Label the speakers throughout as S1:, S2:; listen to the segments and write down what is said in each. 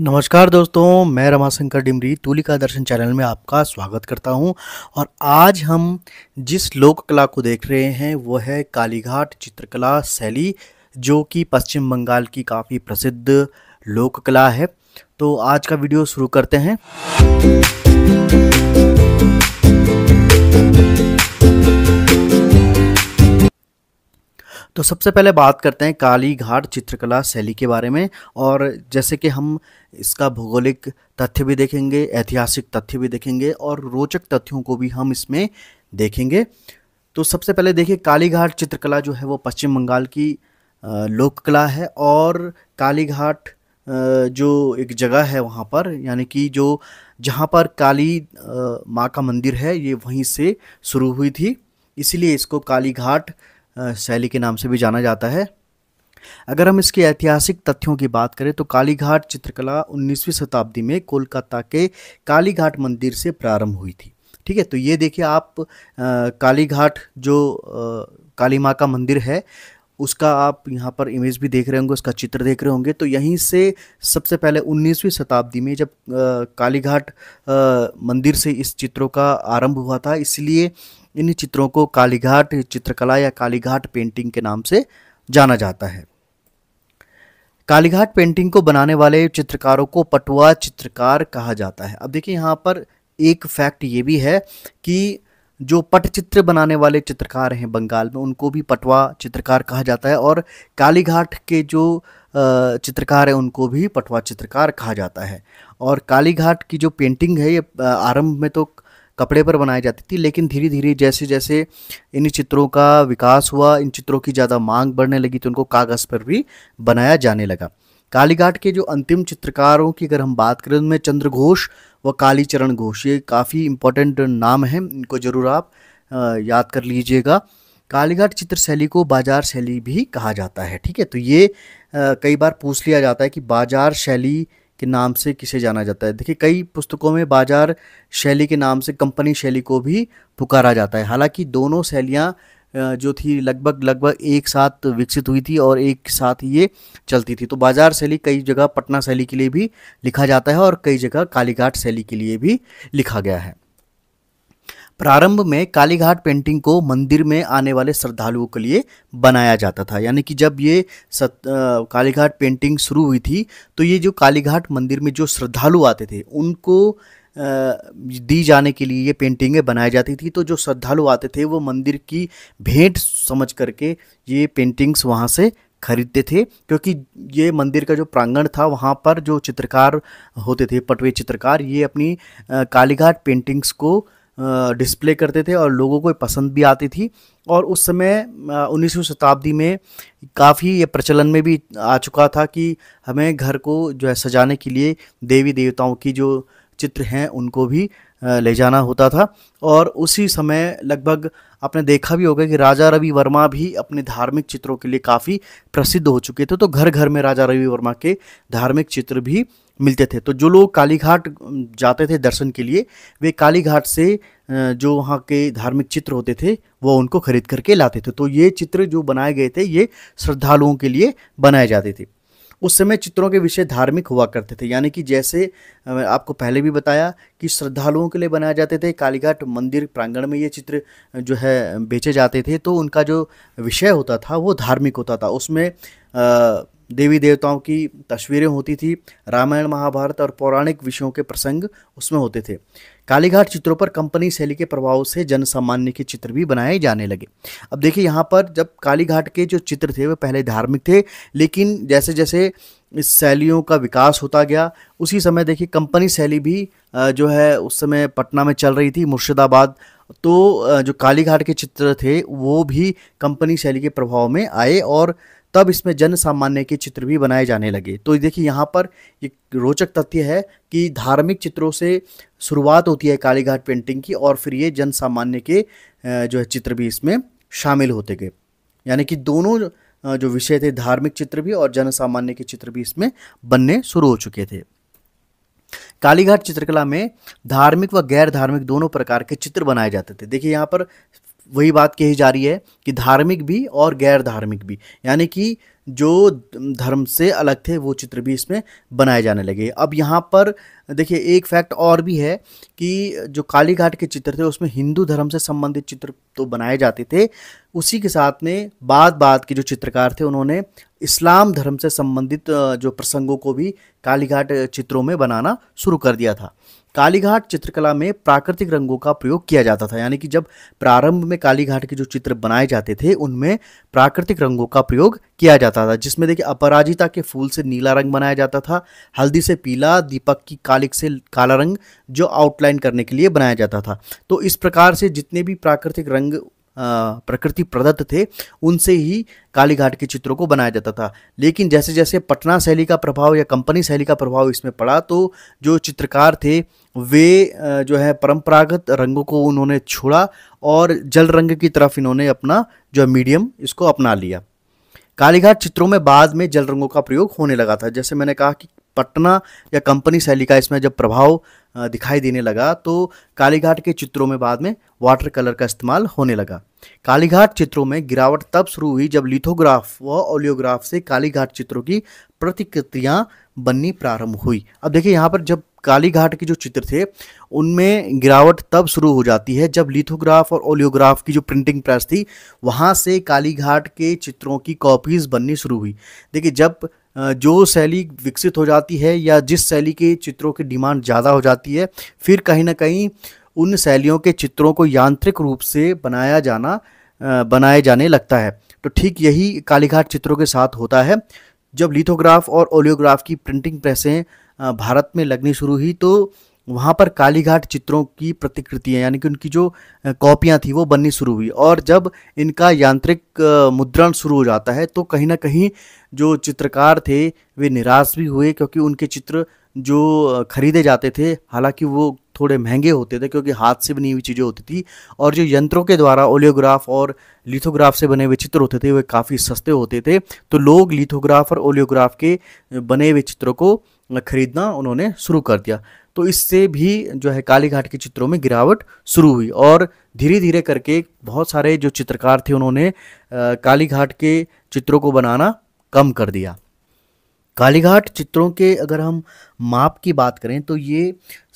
S1: नमस्कार दोस्तों मैं रमाशंकर डिमरी तुलिका दर्शन चैनल में आपका स्वागत करता हूं और आज हम जिस लोक कला को देख रहे हैं वो है कालीघाट चित्रकला शैली जो कि पश्चिम बंगाल की काफ़ी प्रसिद्ध लोक कला है तो आज का वीडियो शुरू करते हैं तो सबसे पहले बात करते हैं काली घाट चित्रकला शैली के बारे में और जैसे कि हम इसका भौगोलिक तथ्य भी देखेंगे ऐतिहासिक तथ्य भी देखेंगे और रोचक तथ्यों को भी हम इसमें देखेंगे तो सबसे पहले देखिए कालीघाट चित्रकला जो है वो पश्चिम बंगाल की लोक कला है और कालीघाट जो एक जगह है वहाँ पर यानी कि जो जहाँ पर काली माँ का मंदिर है ये वहीं से शुरू हुई थी इसलिए इसको कालीघाट शैली के नाम से भी जाना जाता है अगर हम इसके ऐतिहासिक तथ्यों की बात करें तो कालीघाट चित्रकला 19वीं शताब्दी में कोलकाता के कालीघाट मंदिर से प्रारंभ हुई थी ठीक है तो ये देखिए आप कालीघाट जो काली माँ का मंदिर है उसका आप यहाँ पर इमेज भी देख रहे होंगे उसका चित्र देख रहे होंगे तो यहीं से सबसे पहले 19वीं शताब्दी में जब कालीघाट मंदिर से इस चित्रों का आरंभ हुआ था इसलिए इन चित्रों को कालीघाट चित्रकला या कालीघाट पेंटिंग के नाम से जाना जाता है कालीघाट पेंटिंग को बनाने वाले चित्रकारों को पटुआ चित्रकार कहा जाता है अब देखिए यहाँ पर एक फैक्ट ये भी है कि जो पटचित्र बनाने वाले चित्रकार हैं बंगाल में उनको भी पटवा चित्रकार कहा जाता है और कालीघाट के जो चित्रकार हैं उनको भी पटवा चित्रकार कहा जाता है और कालीघाट की जो पेंटिंग है ये आरंभ में तो कपड़े पर बनाई जाती थी लेकिन धीरे धीरे जैसे जैसे इन चित्रों का विकास हुआ इन चित्रों की ज़्यादा मांग बढ़ने लगी तो उनको कागज़ पर भी बनाया जाने लगा कालीघाट के जो अंतिम चित्रकारों की अगर हम बात करें उनमें चंद्र घोष व कालीचरण घोष ये काफ़ी इम्पोर्टेंट नाम है इनको ज़रूर आप याद कर लीजिएगा कालीघाट चित्र शैली को बाजार शैली भी कहा जाता है ठीक है तो ये कई बार पूछ लिया जाता है कि बाजार शैली के नाम से किसे जाना जाता है देखिए कई पुस्तकों में बाजार शैली के नाम से कंपनी शैली को भी पुकारा जाता है हालांकि दोनों शैलियाँ जो थी लगभग लगभग एक साथ विकसित हुई थी और एक साथ ये चलती थी तो बाजार शैली कई जगह पटना शैली के लिए भी लिखा जाता है और कई जगह कालीघाट शैली के लिए भी लिखा गया है प्रारंभ में कालीघाट पेंटिंग को मंदिर में आने वाले श्रद्धालुओं के लिए बनाया जाता था यानी कि जब ये सत कालीघाट पेंटिंग शुरू हुई थी तो ये जो कालीघाट मंदिर में जो श्रद्धालु आते थे उनको दी जाने के लिए ये पेंटिंगें बनाई जाती थी तो जो श्रद्धालु आते थे वो मंदिर की भेंट समझ करके ये पेंटिंग्स वहाँ से खरीदते थे क्योंकि ये मंदिर का जो प्रांगण था वहाँ पर जो चित्रकार होते थे पटवे चित्रकार ये अपनी कालीघाट पेंटिंग्स को डिस्प्ले करते थे और लोगों को पसंद भी आती थी और उस समय उन्नीसवीं शताब्दी में काफ़ी ये प्रचलन में भी आ चुका था कि हमें घर को जो है सजाने के लिए देवी देवताओं की जो चित्र हैं उनको भी ले जाना होता था और उसी समय लगभग आपने देखा भी होगा कि राजा रवि वर्मा भी अपने धार्मिक चित्रों के लिए काफ़ी प्रसिद्ध हो चुके थे तो घर घर में राजा रवि वर्मा के धार्मिक चित्र भी मिलते थे तो जो लोग कालीघाट जाते थे दर्शन के लिए वे कालीघाट से जो वहाँ के धार्मिक चित्र होते थे वो उनको खरीद करके लाते थे तो ये चित्र जो बनाए गए थे ये श्रद्धालुओं के लिए बनाए जाते थे उस समय चित्रों के विषय धार्मिक हुआ करते थे यानी कि जैसे आपको पहले भी बताया कि श्रद्धालुओं के लिए बनाए जाते थे कालीघाट मंदिर प्रांगण में ये चित्र जो है बेचे जाते थे तो उनका जो विषय होता था वो धार्मिक होता था उसमें देवी देवताओं की तस्वीरें होती थी रामायण महाभारत और पौराणिक विषयों के प्रसंग उसमें होते थे कालीघाट चित्रों पर कंपनी शैली के प्रभाव से जन सामान्य के चित्र भी बनाए जाने लगे अब देखिए यहाँ पर जब कालीघाट के जो चित्र थे वे पहले धार्मिक थे लेकिन जैसे जैसे इस शैलियों का विकास होता गया उसी समय देखिए कंपनी शैली भी जो है उस समय पटना में चल रही थी मुर्शिदाबाद तो जो कालीघाट के चित्र थे वो भी कंपनी शैली के प्रभाव में आए और तब इसमें जन सामान्य के चित्र भी बनाए जाने लगे तो देखिए यहाँ पर एक रोचक तथ्य है कि धार्मिक चित्रों से शुरुआत होती है कालीघाट पेंटिंग की और फिर ये जन सामान्य के जो है चित्र भी इसमें शामिल होते गए यानी कि दोनों जो विषय थे धार्मिक चित्र भी और जन सामान्य के चित्र भी इसमें बनने शुरू हो चुके थे कालीघाट चित्रकला में धार्मिक व गैर धार्मिक दोनों प्रकार के चित्र बनाए जाते थे देखिए यहाँ पर वही बात कही जा रही है कि धार्मिक भी और गैर धार्मिक भी यानी कि जो धर्म से अलग थे वो चित्र भी इसमें बनाए जाने लगे अब यहाँ पर देखिए एक फैक्ट और भी है कि जो कालीघाट के चित्र थे उसमें हिंदू धर्म से संबंधित चित्र तो बनाए जाते थे उसी के साथ में बाद बाद के जो चित्रकार थे उन्होंने इस्लाम धर्म से संबंधित जो प्रसंगों को भी कालीघाट चित्रों में बनाना शुरू कर दिया था कालीघाट चित्रकला में प्राकृतिक रंगों का प्रयोग किया जाता था यानी कि जब प्रारंभ में कालीघाट के जो चित्र बनाए जाते थे उनमें प्राकृतिक रंगों का प्रयोग किया जाता था जिसमें देखिए अपराजिता के फूल से नीला रंग बनाया जाता था हल्दी से पीला दीपक की कालिक से काला रंग जो आउटलाइन करने के लिए बनाया जाता था तो इस प्रकार से जितने भी प्राकृतिक रंग प्रकृति प्रदत्त थे उनसे ही कालीघाट के चित्रों को बनाया जाता था लेकिन जैसे जैसे पटना शैली का प्रभाव या कंपनी शैली का प्रभाव इसमें पड़ा तो जो चित्रकार थे वे जो है परंपरागत रंगों को उन्होंने छोड़ा और जल रंग की तरफ इन्होंने अपना जो है मीडियम इसको अपना लिया कालीघाट चित्रों में बाद में जल रंगों का प्रयोग होने लगा था जैसे मैंने कहा कि पटना या कंपनी शैली का इसमें जब प्रभाव दिखाई देने लगा तो कालीघाट के चित्रों में बाद में वाटर कलर का इस्तेमाल होने लगा कालीघाट चित्रों में गिरावट तब शुरू हुई जब लिथोग्राफ व ओलियोग्राफ से कालीघाट चित्रों की प्रतिक्रियाँ बननी प्रारंभ हुई अब देखिए यहाँ पर जब कालीघाट के जो चित्र थे उनमें गिरावट तब शुरू हो जाती है जब लिथोग्राफ और ओलियोग्राफ की जो प्रिंटिंग प्रेस थी वहाँ से कालीघाट के चित्रों की कॉपीज़ बननी शुरू हुई देखिए जब जो शैली विकसित हो जाती है या जिस शैली के चित्रों की डिमांड ज़्यादा हो जाती है फिर कहीं ना कहीं उन शैलियों के चित्रों को यांत्रिक रूप से बनाया जाना बनाए जाने लगता है तो ठीक यही कालीघाट चित्रों के साथ होता है जब लिथोग्राफ और ओलियोग्राफ की प्रिंटिंग प्रेसें भारत में लगनी शुरू हुई तो वहाँ पर कालीघाट चित्रों की प्रतिकृतियाँ यानी कि उनकी जो कॉपियाँ थी वो बननी शुरू हुई और जब इनका यांत्रिक मुद्रण शुरू हो जाता है तो कहीं ना कहीं जो चित्रकार थे वे निराश भी हुए क्योंकि उनके चित्र जो खरीदे जाते थे हालांकि वो थोड़े महंगे होते थे क्योंकि हाथ से बनी हुई चीज़ें होती थी और जो यंत्रों के द्वारा ओलियोग्राफ और लिथोग्राफ से बने हुए चित्र होते थे वे काफ़ी सस्ते होते थे तो लोग लिथोग्राफ और ओलियोग्राफ के बने हुए चित्रों को खरीदना उन्होंने शुरू कर दिया तो इससे भी जो है कालीघाट के चित्रों में गिरावट शुरू हुई और धीरे धीरे करके बहुत सारे जो चित्रकार थे उन्होंने कालीघाट के चित्रों को बनाना कम कर दिया कालीघाट चित्रों के अगर हम माप की बात करें तो ये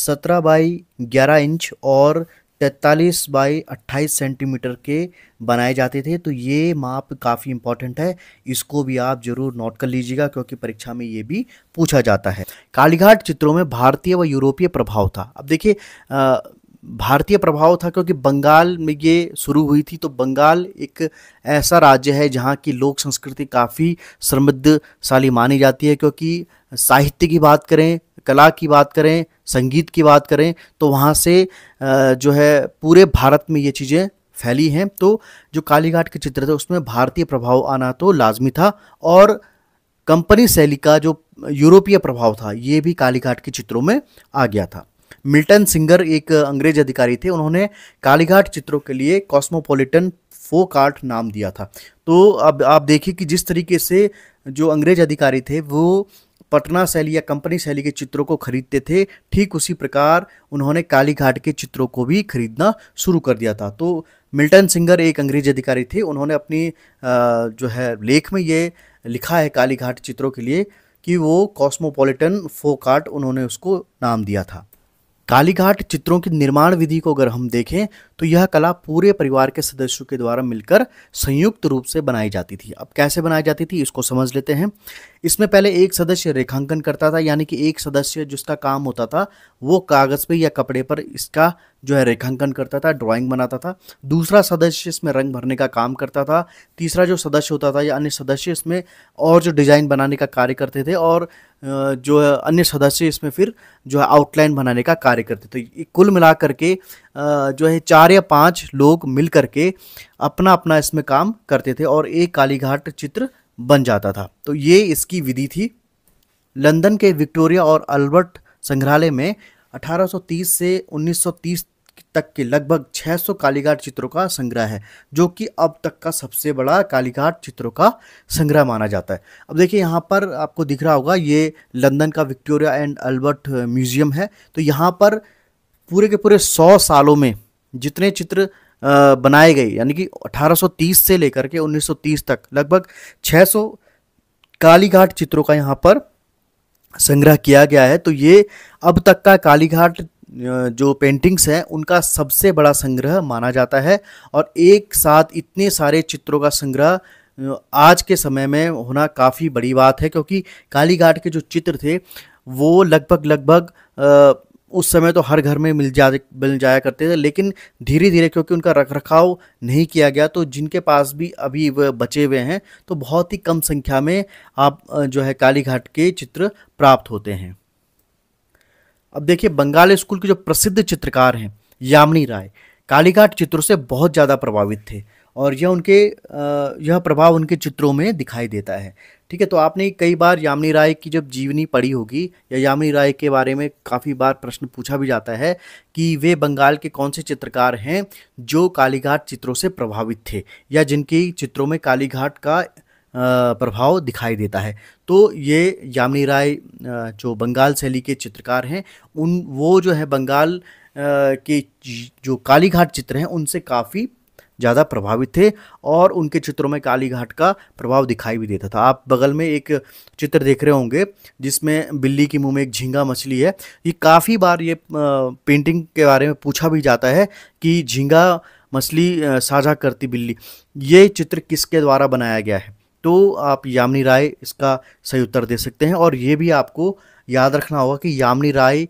S1: सत्रह बाई ग्यारह इंच और तैतालीस बाई अट्ठाईस सेंटीमीटर के बनाए जाते थे तो ये माप काफ़ी इंपॉर्टेंट है इसको भी आप जरूर नोट कर लीजिएगा क्योंकि परीक्षा में ये भी पूछा जाता है कालीघाट चित्रों में भारतीय व यूरोपीय प्रभाव था अब देखिए भारतीय प्रभाव था क्योंकि बंगाल में ये शुरू हुई थी तो बंगाल एक ऐसा राज्य है जहाँ की लोक संस्कृति काफ़ी समृद्धशाली मानी जाती है क्योंकि साहित्य की बात करें कला की बात करें संगीत की बात करें तो वहाँ से जो है पूरे भारत में ये चीज़ें फैली हैं तो जो कालीघाट के चित्र थे उसमें भारतीय प्रभाव आना तो लाजमी था और कंपनी शैली का जो यूरोपीय प्रभाव था ये भी कालीघाट के चित्रों में आ गया था मिल्टन सिंगर एक अंग्रेज अधिकारी थे उन्होंने कालीघाट चित्रों के लिए कॉस्मोपोलिटन फोक आर्ट नाम दिया था तो अब आप देखिए कि जिस तरीके से जो अंग्रेज अधिकारी थे वो पटना शैली या कंपनी शैली के चित्रों को खरीदते थे ठीक उसी प्रकार उन्होंने कालीघाट के चित्रों को भी खरीदना शुरू कर दिया था तो मिल्टन सिंगर एक अंग्रेजी अधिकारी थे उन्होंने अपनी जो है लेख में ये लिखा है कालीघाट चित्रों के लिए कि वो कॉस्मोपॉलिटन फोक आर्ट उन्होंने उसको नाम दिया था कालीघाट चित्रों की निर्माण विधि को अगर हम देखें तो यह कला पूरे परिवार के सदस्यों के द्वारा मिलकर संयुक्त रूप से बनाई जाती थी अब कैसे बनाई जाती थी इसको समझ लेते हैं इसमें पहले एक सदस्य रेखांकन करता था यानी कि एक सदस्य जिसका काम होता था वो कागज़ पे या कपड़े पर इसका जो है रेखांकन करता था ड्राइंग बनाता था दूसरा सदस्य इसमें रंग भरने का काम करता था तीसरा जो सदस्य होता था या अन्य सदस्य इसमें और जो डिज़ाइन बनाने का कार्य करते थे और जो है अन्य सदस्य इसमें फिर जो है आउटलाइन बनाने का कार्य करते थे कुल मिला करके जो है चार या पाँच लोग मिल करके अपना अपना इसमें काम करते थे और एक कालीघाट चित्र बन जाता था तो ये इसकी विधि थी लंदन के विक्टोरिया और अल्बर्ट संग्रहालय में 1830 से 1930 तक के लगभग 600 कालीघाट चित्रों का संग्रह है जो कि अब तक का सबसे बड़ा कालीघाट चित्रों का संग्रह माना जाता है अब देखिए यहाँ पर आपको दिख रहा होगा ये लंदन का विक्टोरिया एंड अल्बर्ट म्यूजियम है तो यहाँ पर पूरे के पूरे सौ सालों में जितने चित्र बनाए गए यानी कि 1830 से लेकर के 1930 तक लगभग 600 कालीघाट चित्रों का यहाँ पर संग्रह किया गया है तो ये अब तक का कालीघाट जो पेंटिंग्स हैं उनका सबसे बड़ा संग्रह माना जाता है और एक साथ इतने सारे चित्रों का संग्रह आज के समय में होना काफ़ी बड़ी बात है क्योंकि कालीघाट के जो चित्र थे वो लगभग लगभग उस समय तो हर घर में मिल जा मिल जाया करते थे लेकिन धीरे धीरे क्योंकि उनका रख रखाव नहीं किया गया तो जिनके पास भी अभी वह बचे हुए हैं तो बहुत ही कम संख्या में आप जो है कालीघाट के चित्र प्राप्त होते हैं अब देखिए बंगाल स्कूल के जो प्रसिद्ध चित्रकार हैं यामिनी राय कालीघाट चित्रों से बहुत ज़्यादा प्रभावित थे और यह उनके यह प्रभाव उनके चित्रों में दिखाई देता है ठीक है तो आपने कई बार यामिनी राय की जब जीवनी पढ़ी होगी या यामिनी राय के बारे में काफ़ी बार प्रश्न पूछा भी जाता है कि वे बंगाल के कौन से चित्रकार हैं जो कालीघाट चित्रों से प्रभावित थे या जिनकी चित्रों में कालीघाट का प्रभाव दिखाई देता है तो ये यामिनी राय जो बंगाल शैली के चित्रकार हैं उन वो जो है बंगाल के जो कालीघाट चित्र हैं उनसे काफ़ी ज़्यादा प्रभावित थे और उनके चित्रों में कालीघाट का प्रभाव दिखाई भी देता था आप बगल में एक चित्र देख रहे होंगे जिसमें बिल्ली के मुंह में एक झींगा मछली है ये काफ़ी बार ये पेंटिंग के बारे में पूछा भी जाता है कि झींगा मछली साझा करती बिल्ली ये चित्र किसके द्वारा बनाया गया है तो आप यामिनी राय इसका सही उत्तर दे सकते हैं और ये भी आपको याद रखना होगा कि यामिनी राय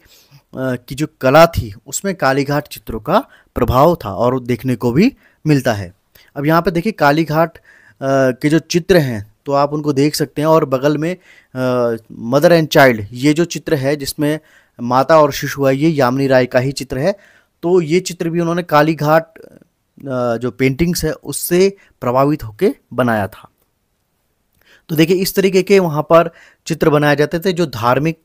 S1: की जो कला थी उसमें कालीघाट चित्रों का प्रभाव था और देखने को भी मिलता है अब यहाँ पर देखिए कालीघाट के जो चित्र हैं तो आप उनको देख सकते हैं और बगल में मदर एंड चाइल्ड ये जो चित्र है जिसमें माता और शिशु है ये यामिनी राय का ही चित्र है तो ये चित्र भी उन्होंने कालीघाट जो पेंटिंग्स है उससे प्रभावित होकर बनाया था तो देखिए इस तरीके के वहाँ पर चित्र बनाए जाते थे जो धार्मिक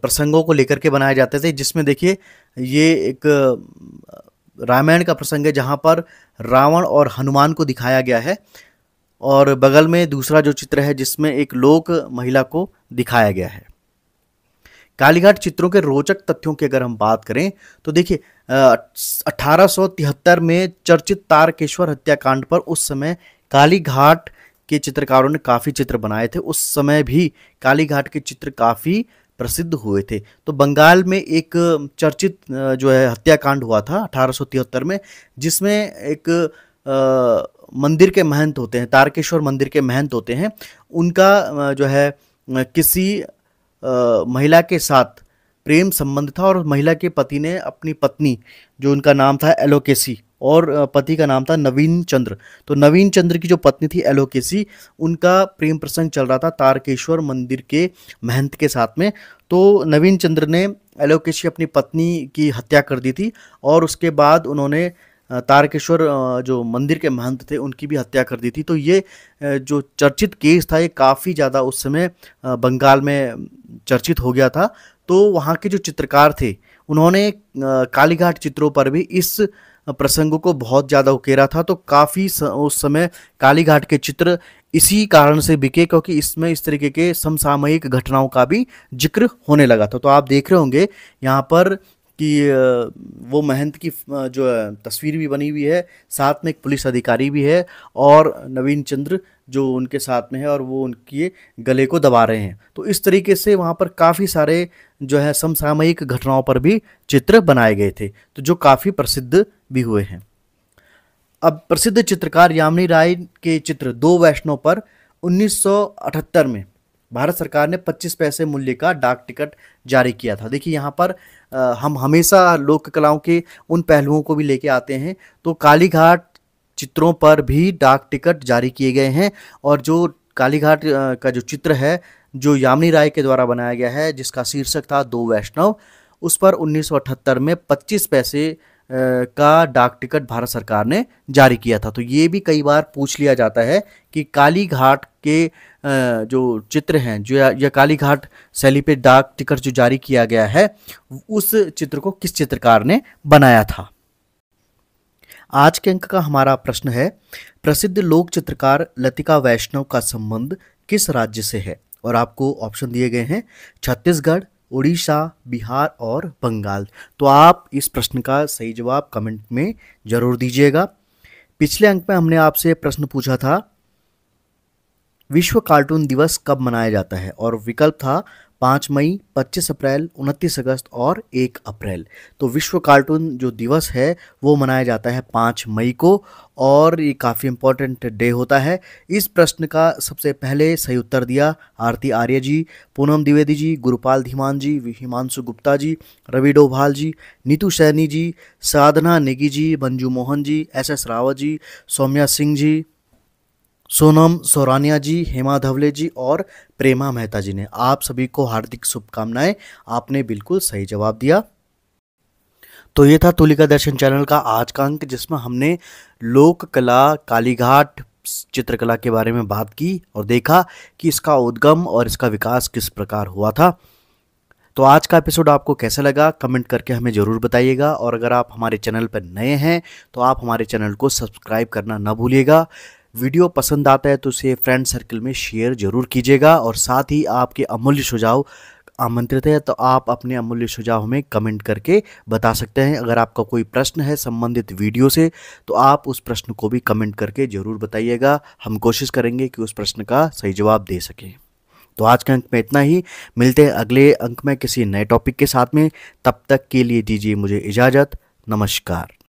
S1: प्रसंगों को लेकर के बनाए जाते थे जिसमें देखिए ये एक रामायण का प्रसंग है जहाँ पर रावण और हनुमान को दिखाया गया है और बगल में दूसरा जो चित्र है जिसमें एक लोक महिला को दिखाया गया है कालीघाट चित्रों के रोचक तथ्यों की अगर हम बात करें तो देखिए अठारह में चर्चित तारकेश्वर हत्याकांड पर उस समय कालीघाट के चित्रकारों ने काफ़ी चित्र बनाए थे उस समय भी कालीघाट के चित्र काफ़ी प्रसिद्ध हुए थे तो बंगाल में एक चर्चित जो है हत्याकांड हुआ था अठारह में जिसमें एक आ, मंदिर के महंत होते हैं तारकेश्वर मंदिर के महंत होते हैं उनका जो है किसी आ, महिला के साथ प्रेम संबंध था और महिला के पति ने अपनी पत्नी जो उनका नाम था एलोकेसी और पति का नाम था नवीन चंद्र तो नवीन चंद्र की जो पत्नी थी एलोकेसी उनका प्रेम प्रसंग चल रहा था तारकेश्वर मंदिर के महंत के साथ में तो नवीन चंद्र ने एलोकेसी अपनी पत्नी की हत्या कर दी थी और उसके बाद उन्होंने तारकेश्वर जो मंदिर के महंत थे उनकी भी हत्या कर दी थी तो ये जो चर्चित केस था ये काफ़ी ज़्यादा उस समय बंगाल में चर्चित हो गया था तो वहाँ के जो चित्रकार थे उन्होंने कालीघाट चित्रों पर भी इस प्रसंग को बहुत ज़्यादा उकेरा था तो काफ़ी उस समय कालीघाट के चित्र इसी कारण से बिके क्योंकि इसमें इस तरीके के समसामयिक घटनाओं का भी जिक्र होने लगा था तो आप देख रहे होंगे यहाँ पर कि वो महंत की जो तस्वीर भी बनी हुई है साथ में एक पुलिस अधिकारी भी है और नवीन चंद्र जो उनके साथ में है और वो उनके गले को दबा रहे हैं तो इस तरीके से वहाँ पर काफ़ी सारे जो है समसामयिक घटनाओं पर भी चित्र बनाए गए थे तो जो काफ़ी प्रसिद्ध भी हुए हैं अब प्रसिद्ध चित्रकार यामिनी राय के चित्र दो वैष्णव पर 1978 में भारत सरकार ने 25 पैसे मूल्य का डाक टिकट जारी किया था देखिए यहाँ पर हम हमेशा लोक कलाओं के उन पहलुओं को भी लेके आते हैं तो कालीघाट चित्रों पर भी डाक टिकट जारी किए गए हैं और जो कालीघाट का जो चित्र है जो यामिनी राय के द्वारा बनाया गया है जिसका शीर्षक था दो वैष्णव उस पर 1978 में 25 पैसे का डाक टिकट भारत सरकार ने जारी किया था तो ये भी कई बार पूछ लिया जाता है कि काली घाट के जो चित्र हैं जो या काली घाट शैली पे डाक टिकट जो जारी किया गया है उस चित्र को किस चित्रकार ने बनाया था आज के अंक का हमारा प्रश्न है प्रसिद्ध लोक चित्रकार लतिका वैष्णव का संबंध किस राज्य से है और आपको ऑप्शन दिए गए हैं छत्तीसगढ़ उड़ीसा बिहार और बंगाल तो आप इस प्रश्न का सही जवाब कमेंट में ज़रूर दीजिएगा पिछले अंक में हमने आपसे प्रश्न पूछा था विश्व कार्टून दिवस कब मनाया जाता है और विकल्प था पाँच मई पच्चीस अप्रैल उनतीस अगस्त और एक अप्रैल तो विश्व कार्टून जो दिवस है वो मनाया जाता है पाँच मई को और ये काफ़ी इम्पोर्टेंट डे होता है इस प्रश्न का सबसे पहले सही उत्तर दिया आरती आर्य जी पूनम द्विवेदी जी गुरुपाल धीमान जी हिमांशु गुप्ता जी रवि डोभाल जी नीतू सैनी जी साधना नेगी जी मंजू मोहन जी एस एस रावत जी सौम्या सिंह जी सोनम सोरानिया जी हेमा धवले जी और प्रेमा मेहता जी ने आप सभी को हार्दिक शुभकामनाएं आपने बिल्कुल सही जवाब दिया तो ये था तुलिका दर्शन चैनल का आज का अंक जिसमें हमने लोक कला कालीघाट चित्रकला के बारे में बात की और देखा कि इसका उद्गम और इसका विकास किस प्रकार हुआ था तो आज का एपिसोड आपको कैसा लगा कमेंट करके हमें ज़रूर बताइएगा और अगर आप हमारे चैनल पर नए हैं तो आप हमारे चैनल को सब्सक्राइब करना ना भूलिएगा वीडियो पसंद आता है तो उसे फ्रेंड सर्कल में शेयर जरूर कीजिएगा और साथ ही आपके अमूल्य सुझाव आमंत्रित है तो आप अपने अमूल्य सुझाव हमें कमेंट करके बता सकते हैं अगर आपका कोई प्रश्न है संबंधित वीडियो से तो आप उस प्रश्न को भी कमेंट करके ज़रूर बताइएगा हम कोशिश करेंगे कि उस प्रश्न का सही जवाब दे सकें तो आज के अंक में इतना ही मिलते हैं अगले अंक में किसी नए टॉपिक के साथ में तब तक के लिए दीजिए मुझे इजाज़त नमस्कार